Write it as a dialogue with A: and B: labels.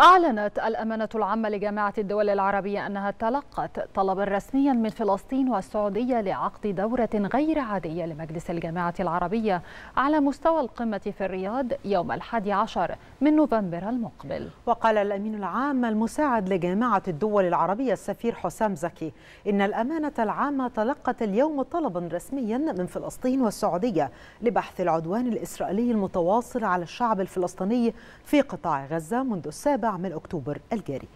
A: أعلنت الأمانة العامة لجامعة الدول العربية أنها تلقت طلبا رسميا من فلسطين والسعودية لعقد دورة غير عادية لمجلس الجامعة العربية على مستوى القمة في الرياض يوم الحادي عشر من نوفمبر
B: المقبل وقال الأمين العام المساعد لجامعة الدول العربية السفير حسام زكي إن الأمانة العامة تلقت اليوم طلبا رسميا من فلسطين والسعودية لبحث العدوان الإسرائيلي المتواصل على الشعب الفلسطيني في قطاع غزة منذ السابع من أكتوبر الجاري